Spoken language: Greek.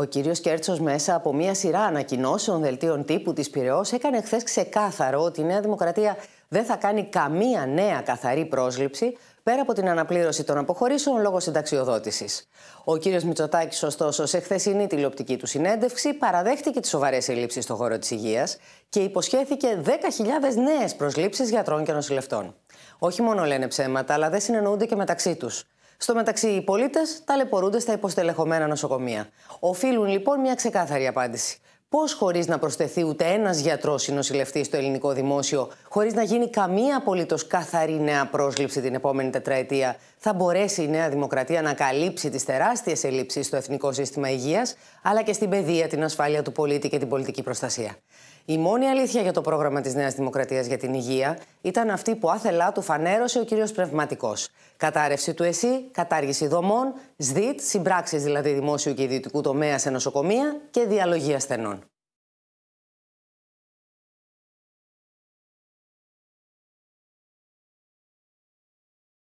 Ο κύριος Κέρτσος, μέσα από μία σειρά ανακοινώσεων δελτίων τύπου της Πυραιός, έκανε χθες ξεκάθαρο ότι η Νέα Δημοκρατία δεν θα κάνει καμία νέα καθαρή πρόσληψη πέρα από την αναπλήρωση των αποχωρήσεων λόγω συνταξιοδότησης. Ο κύριος Μητσοτάκης, ωστόσο, σε χθεσινή τηλεοπτική του συνέντευξη, παραδέχτηκε τις σοβαρές ελλείψεις στον χώρο της υγείας και υποσχέθηκε 10.000 νέες προσλήψεις γιατρών και νοσηλευτών. Όχι μόνο λένε ψέματα, αλλά δεν συνεννοούνται και μεταξύ τους. Στο μεταξύ, οι πολίτες ταλαιπωρούνται στα υποστελεχωμένα νοσοκομεία. Οφείλουν λοιπόν μια ξεκάθαρη απάντηση. Πώς χωρίς να προσθεθεί ούτε ένας γιατρός ή νοσηλευτής στο ελληνικό δημόσιο, χωρίς να γίνει καμία απολύτως καθαρή νέα πρόσληψη την επόμενη τετραετία, θα μπορέσει η Νέα Δημοκρατία να καλύψει τις τεράστιες ελλείψεις στο εθνικό σύστημα υγείας, αλλά και στην παιδεία, την ασφάλεια του πολίτη και την πολιτική προστασία. Η μόνη αλήθεια για το πρόγραμμα της Νέας Δημοκρατίας για την Υγεία ήταν αυτή που άθελά του φανέρωσε ο κύριος Πνευματικός. Κατάρρευση του ΕΣΥ, κατάργηση δομών, ΣΔΙΤ, συμπράξεις δηλαδή δημόσιου και ιδιωτικού τομέα σε νοσοκομεία και διαλογή ασθενών.